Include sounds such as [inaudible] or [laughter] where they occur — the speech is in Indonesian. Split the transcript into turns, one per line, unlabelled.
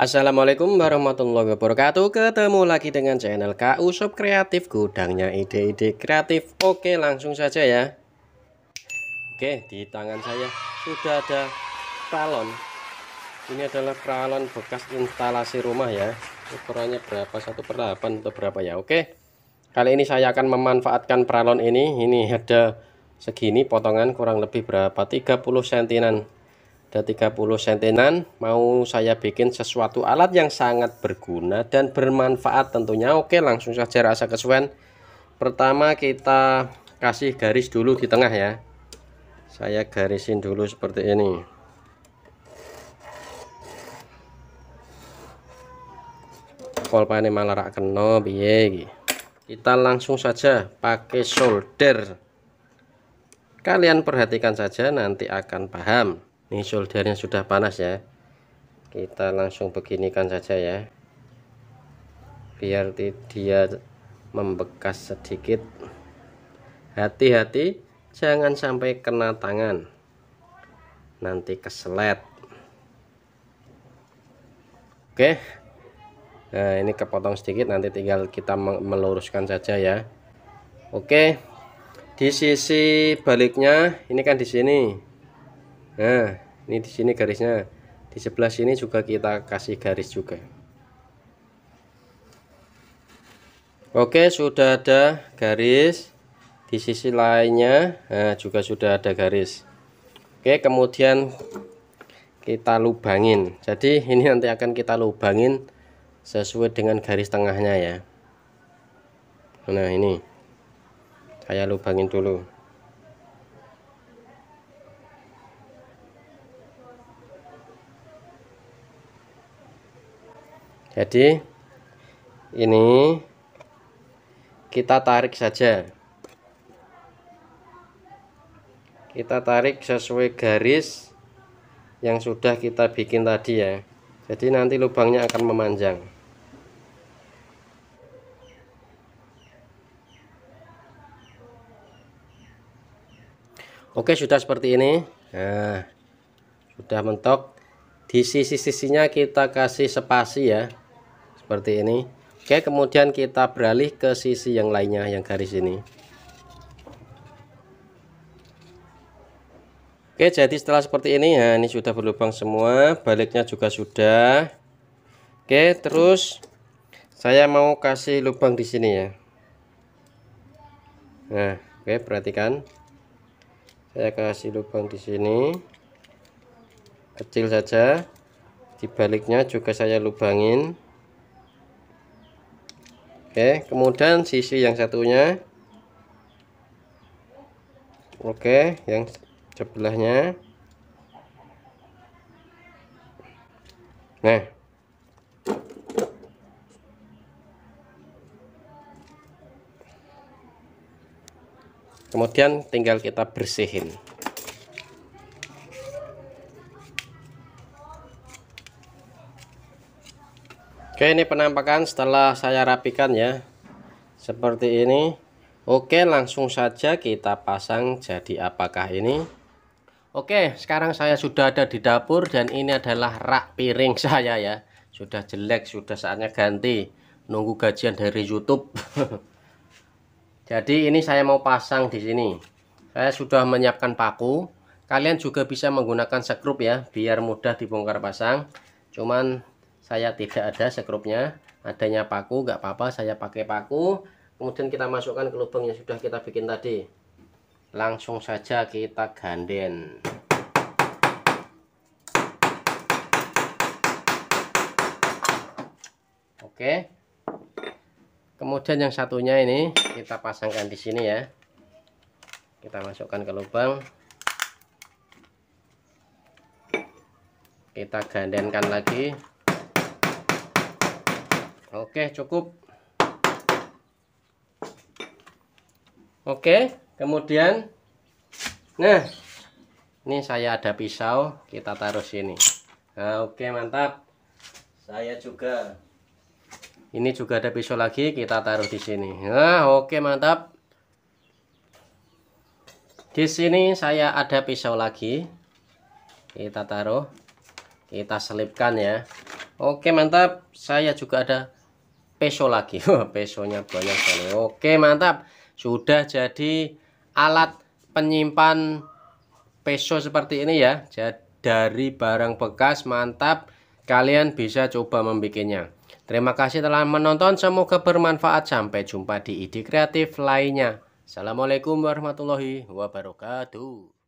Assalamualaikum warahmatullahi wabarakatuh Ketemu lagi dengan channel KU Shop Kreatif Gudangnya ide-ide kreatif Oke langsung saja ya Oke di tangan saya sudah ada pralon Ini adalah pralon bekas instalasi rumah ya Ukurannya berapa satu per 8 atau berapa ya Oke Kali ini saya akan memanfaatkan pralon ini Ini ada segini potongan kurang lebih berapa 30 sentinan ada 30 sentenan mau saya bikin sesuatu alat yang sangat berguna dan bermanfaat tentunya oke langsung saja rasa kesuwen pertama kita kasih garis dulu di tengah ya saya garisin dulu seperti ini ini malah rak kena kita langsung saja pakai solder kalian perhatikan saja nanti akan paham ini soldernya sudah panas ya kita langsung beginikan saja ya biar dia membekas sedikit hati-hati jangan sampai kena tangan nanti keselet oke nah ini kepotong sedikit nanti tinggal kita meluruskan saja ya oke di sisi baliknya ini kan di sini nah ini di sini garisnya di sebelah sini juga kita kasih garis juga Oke sudah ada garis di sisi lainnya nah, juga sudah ada garis Oke kemudian kita lubangin jadi ini nanti akan kita lubangin sesuai dengan garis tengahnya ya nah ini saya lubangin dulu jadi ini kita tarik saja kita tarik sesuai garis yang sudah kita bikin tadi ya jadi nanti lubangnya akan memanjang oke sudah seperti ini nah sudah mentok di sisi-sisinya kita kasih spasi ya seperti ini Oke kemudian kita beralih ke sisi yang lainnya yang garis ini Oke jadi setelah seperti ini ya ini sudah berlubang semua baliknya juga sudah Oke terus saya mau kasih lubang di sini ya Nah oke perhatikan saya kasih lubang di sini kecil saja dibaliknya juga saya lubangin Oke, kemudian sisi yang satunya. Oke, yang sebelahnya. Nah. Kemudian tinggal kita bersihin. Oke ini penampakan setelah saya rapikan ya seperti ini Oke langsung saja kita pasang jadi apakah ini Oke sekarang saya sudah ada di dapur dan ini adalah rak piring [laughs] saya ya sudah jelek sudah saatnya ganti nunggu gajian dari YouTube [laughs] jadi ini saya mau pasang di sini saya sudah menyiapkan paku kalian juga bisa menggunakan sekrup ya biar mudah dibongkar pasang cuman saya tidak ada sekrupnya adanya paku nggak apa-apa saya pakai paku kemudian kita masukkan ke lubang yang sudah kita bikin tadi langsung saja kita ganden oke kemudian yang satunya ini kita pasangkan di sini ya kita masukkan ke lubang kita gandenkan lagi Oke, cukup. Oke, kemudian nah ini saya ada pisau, kita taruh sini. Nah, oke, mantap. Saya juga ini juga ada pisau lagi, kita taruh di sini. Nah, oke, mantap. Di sini saya ada pisau lagi. Kita taruh. Kita selipkan ya. Oke, mantap. Saya juga ada peso lagi [laughs] pesonya banyak sekali oke mantap sudah jadi alat penyimpan peso seperti ini ya jadi dari barang bekas mantap kalian bisa coba membuatnya. terima kasih telah menonton semoga bermanfaat sampai jumpa di ide kreatif lainnya Assalamualaikum warahmatullahi wabarakatuh